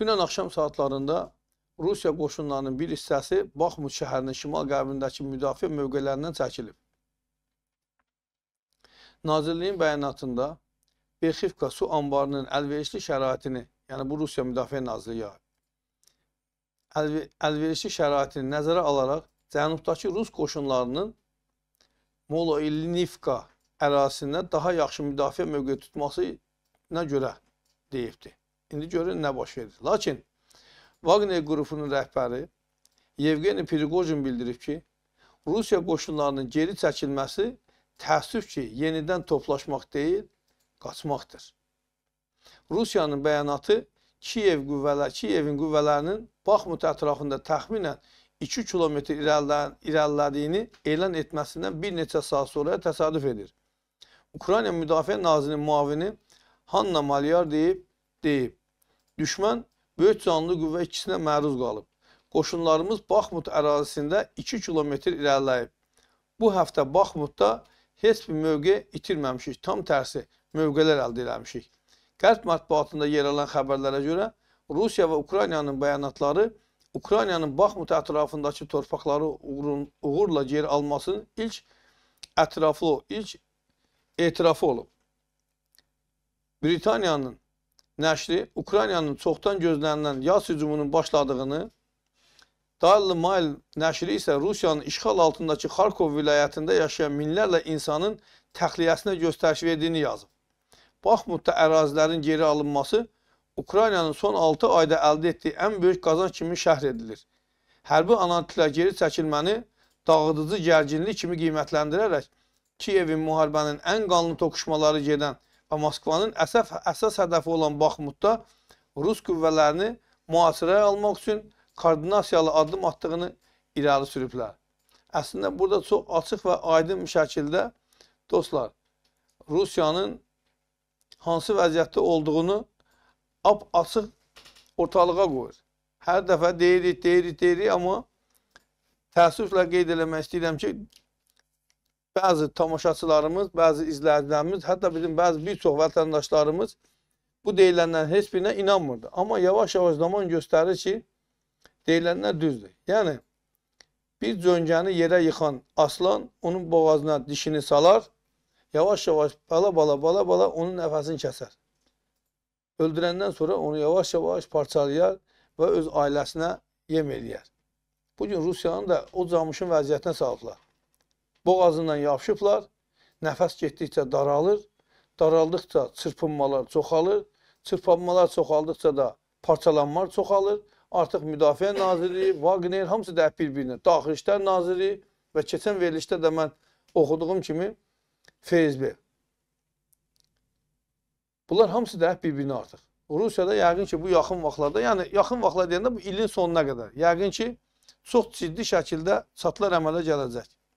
Dünən axşam saatlarında Rusiya qoşunlarının bir hissəsi Baxmut şəhərinin şimal qərbindəki müdafiə mövqələrindən çəkilib. Nazirliyin bəyanatında Bexivka su anbarının əlverişli şəraitini, yəni bu Rusiya Müdafiə Nazirliyi əlverişli şəraitini nəzərə alaraq cənubdakı Rus qoşunlarının Molo Ilinivka ərazisində daha yaxşı müdafiə mövqeyi tutması nə görə deyibdir. İndi görün nə baş verir. Lakin Wagner qrupunun rəhbəri Yevgeni Priqojin bildirib ki, Rusiya qoşunlarının geri çəkilməsi təəssüf ki, yenidən toplaşmaq deyil, qaçmaqdır. Rusiyanın bəyanatı Kiyev qüvvələr, Kiyevin qüvvələrinin Baxmut ətrafında təxminən 2 kilometr irəlilədiyini elan etməsindən bir neçə saat sonra təsadüf edir. Ukrayna Müdafiə Nazirinin muavini Hanna Malyar deyib, deyib. Düşmən böyük canlı qüvvə ikisinə məruz qalıb. Qoşunlarımız Baxmut ərazisində 2 kilometr irəliləyib. Bu həftə Baxmutda heç bir mövqe itirməmişik. Tam tərsi mövqelər əldə eləmişik. Qərb mətbuatında yer alan xəbərlərə görə Rusiya və Ukraynanın bəyanatları Ukraynanın Baxmut ətrafındakı torpaqları uğurun, uğurla geri almasının ilk ətraflı, ilk etirafı olub. Britaniyanın nəşri Ukraynanın çoxdan gözlənilən yaz hücumunun başladığını, Daily Mail nəşri isə Rusiyanın işğal altındakı Xarkov vilayətində yaşayan minlərlə insanın təxliyəsinə göstəriş verdiyini yazıb. Baxmutda ərazilərin geri alınması Ukraynanın son 6 ayda əldə etdiyi ən böyük qazanc kimi şərh edilir. Hərbi analitiklər geri çəkilməni dağıdıcı gərginlik kimi qiymətləndirərək Kiyevin müharibənin ən qanlı toqquşmaları gedən və Moskvanın əsəf, əsas hədəfi olan Baxmutda Rus qüvvələrini mühasirəyə almaq üçün koordinasiyalı addım atdığını irəli sürüblər. Əslində burada çox açıq və aydın bir şəkildə dostlar Rusiyanın hansı vəziyyətdə olduğunu ap açıq ortalığa qoyur. Hər dəfə deyirik, deyirik, deyirik, amma təəssüflə qeyd eləmək istəyirəm ki, bəzi tamaşaçılarımız, bəzi izləyicilərimiz, hətta bizim bəzi bir çox vətəndaşlarımız bu deyilənlərin heç birinə inanmırdı. Amma yavaş-yavaş zaman göstərir ki, deyilənlər düzdür. Yəni, bir cöngəni yerə yıxan aslan onun boğazına dişini salar, yavaş-yavaş bala-bala-bala-bala onun nəfəsini kəsər. Öldürəndən sonra onu yavaş-yavaş parçalayar və öz ailəsinə yem eləyər. Bugün Rusiyanın da o camışın vəziyyətinə salıblar boğazından yapışıblar. Nəfəs getdikcə daralır. Daraldıqca çırpınmalar çoxalır. Çırpınmalar çoxaldıqca da parçalanmalar çoxalır. Artıq Müdafiə Naziri, Wagner hamısı da bir-birinə. Daxili İşlər Naziri və keçən verilişdə də mən oxuduğum kimi FSB. Bunlar hamısı da bir-birinə artıq. Rusiyada yəqin ki, bu yaxın vaxtlarda, yəni yaxın vaxtlar deyəndə bu ilin sonuna qədər, yəqin ki, çox ciddi şəkildə çatlar əmələ gələcək.